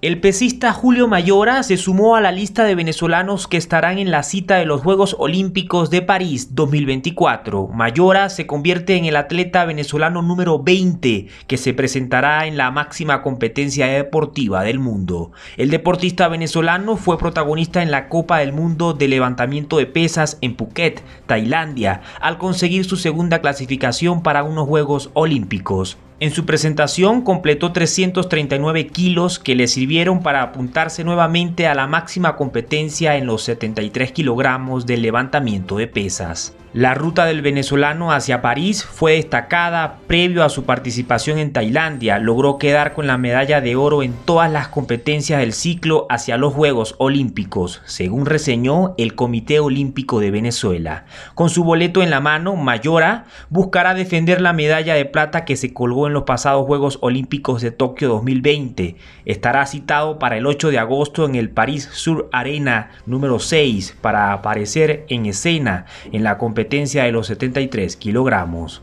El pesista Julio Mayora se sumó a la lista de venezolanos que estarán en la cita de los Juegos Olímpicos de París 2024. Mayora se convierte en el atleta venezolano número 20 que se presentará en la máxima competencia deportiva del mundo. El deportista venezolano fue protagonista en la Copa del Mundo de Levantamiento de Pesas en Phuket, Tailandia, al conseguir su segunda clasificación para unos Juegos Olímpicos. En su presentación completó 339 kilos que le sirvieron para apuntarse nuevamente a la máxima competencia en los 73 kilogramos del levantamiento de pesas. La ruta del venezolano hacia París fue destacada previo a su participación en Tailandia. Logró quedar con la medalla de oro en todas las competencias del ciclo hacia los Juegos Olímpicos, según reseñó el Comité Olímpico de Venezuela. Con su boleto en la mano, Mayora buscará defender la medalla de plata que se colgó en los pasados Juegos Olímpicos de Tokio 2020. Estará citado para el 8 de agosto en el París Sur Arena número 6 para aparecer en escena en la competencia de los 73 kilogramos.